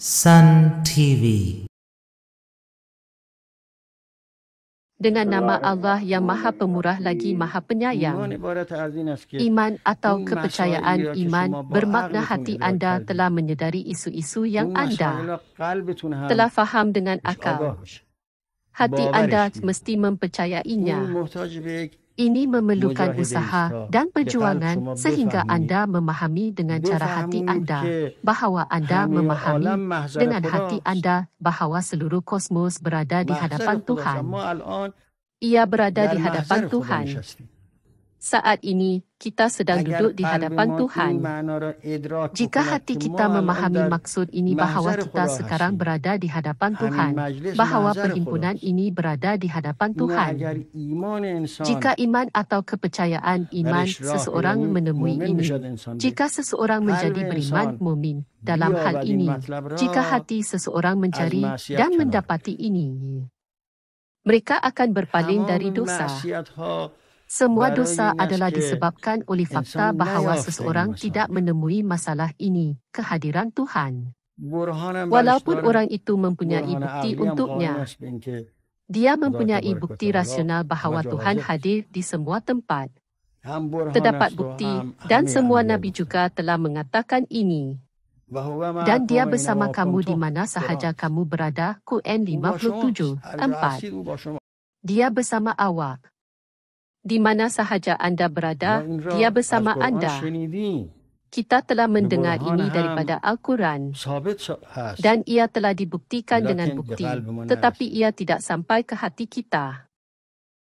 Sun TV Dengan nama Allah yang maha pemurah lagi maha penyayang, iman atau kepercayaan iman bermakna hati anda telah menyedari isu-isu yang anda telah faham dengan akal. Hati anda mesti mempercayainya. Ini memerlukan usaha dan perjuangan sehingga anda memahami dengan cara hati anda bahawa anda memahami dengan hati anda bahawa seluruh kosmos berada di hadapan Tuhan. Ia berada di hadapan Tuhan saat ini kita sedang duduk di hadapan Tuhan. Jika hati kita memahami maksud ini bahawa kita sekarang berada di hadapan Tuhan, bahawa perhimpunan ini berada di hadapan Tuhan. Jika iman atau kepercayaan iman seseorang menemui ini, jika seseorang menjadi beriman mumin dalam hal ini, jika hati seseorang mencari dan mendapati ini, mereka akan berpaling dari dosa. Semua dosa adalah disebabkan oleh fakta bahawa lah seseorang tidak menemui masalah ini, kehadiran Tuhan. Walaupun orang itu mempunyai bukti untuknya, dia mempunyai bukti rasional bahawa Tuhan hadir di semua tempat. Terdapat bukti dan semua Nabi juga telah mengatakan ini. Dan dia bersama kamu di mana sahaja kamu berada, QN 57, 4. Dia bersama awak. Di mana sahaja anda berada, dia bersama anda. Kita telah mendengar ini daripada Al-Quran dan ia telah dibuktikan dengan bukti tetapi ia tidak sampai ke hati kita.